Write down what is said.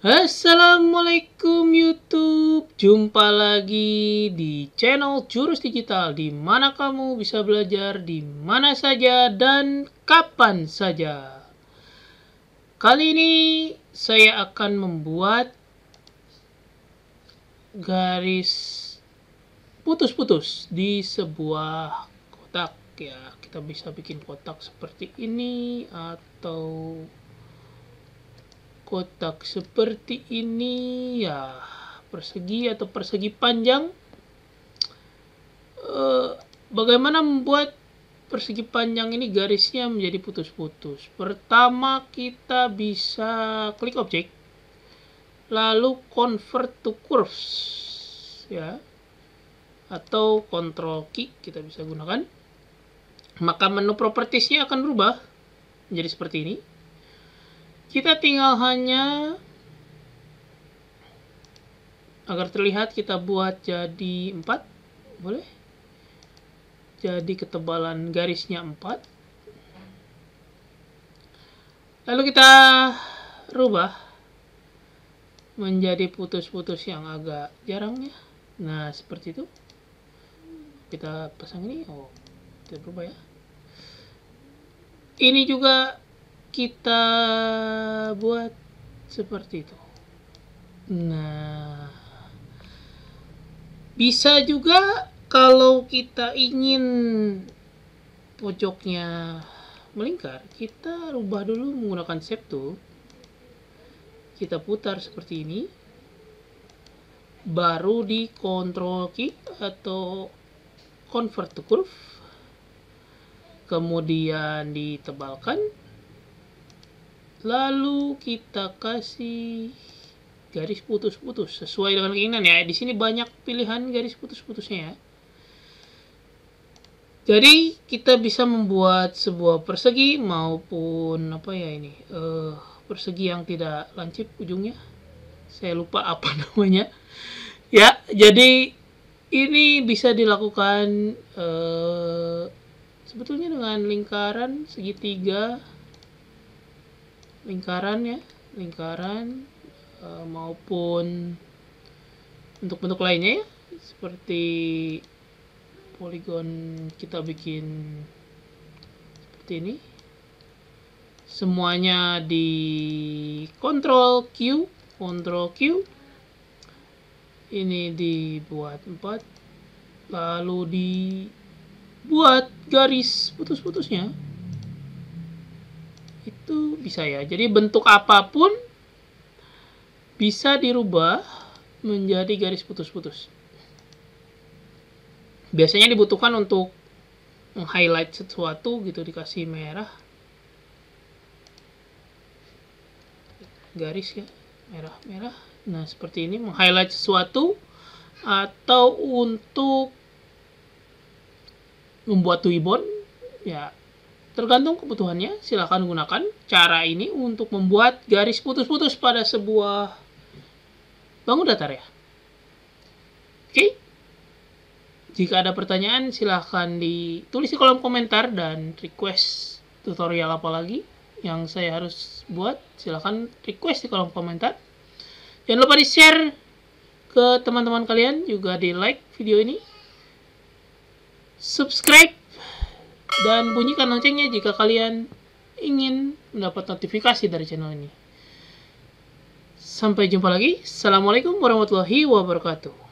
Assalamualaikum YouTube Jumpa lagi di channel Jurus Digital di mana kamu bisa belajar di mana saja dan kapan saja Kali ini saya akan membuat garis putus-putus di sebuah kotak ya kita bisa bikin kotak seperti ini atau kotak seperti ini ya persegi atau persegi panjang e, bagaimana membuat persegi panjang ini garisnya menjadi putus-putus pertama kita bisa klik objek lalu convert to curves ya atau control key kita bisa gunakan maka menu propertiesnya akan berubah menjadi seperti ini kita tinggal hanya agar terlihat kita buat jadi 4 boleh jadi ketebalan garisnya 4 lalu kita rubah menjadi putus-putus yang agak jarangnya nah seperti itu kita pasang ini oh kita berubah ya ini juga kita buat seperti itu nah bisa juga kalau kita ingin pojoknya melingkar kita rubah dulu menggunakan shape tool kita putar seperti ini baru di control key atau convert to curve kemudian ditebalkan lalu kita kasih garis putus-putus sesuai dengan keinginan ya di sini banyak pilihan garis putus-putusnya ya jadi kita bisa membuat sebuah persegi maupun apa ya ini uh, persegi yang tidak lancip ujungnya saya lupa apa namanya ya jadi ini bisa dilakukan uh, sebetulnya dengan lingkaran segitiga lingkaran ya lingkaran e, maupun bentuk-bentuk lainnya ya seperti poligon kita bikin seperti ini semuanya di control Q control Q ini dibuat empat lalu dibuat garis putus-putusnya itu bisa ya jadi bentuk apapun bisa dirubah menjadi garis putus-putus biasanya dibutuhkan untuk highlight sesuatu gitu dikasih merah garis ya merah merah nah seperti ini meng-highlight sesuatu atau untuk membuat tuibon, ya Tergantung kebutuhannya, silakan gunakan cara ini untuk membuat garis putus-putus pada sebuah bangun datar ya. Oke. Jika ada pertanyaan, silahkan ditulis di kolom komentar dan request tutorial apa lagi yang saya harus buat. Silahkan request di kolom komentar. Jangan lupa di-share ke teman-teman kalian, juga di-like video ini. Subscribe dan bunyikan loncengnya jika kalian ingin mendapat notifikasi dari channel ini. Sampai jumpa lagi. Assalamualaikum warahmatullahi wabarakatuh.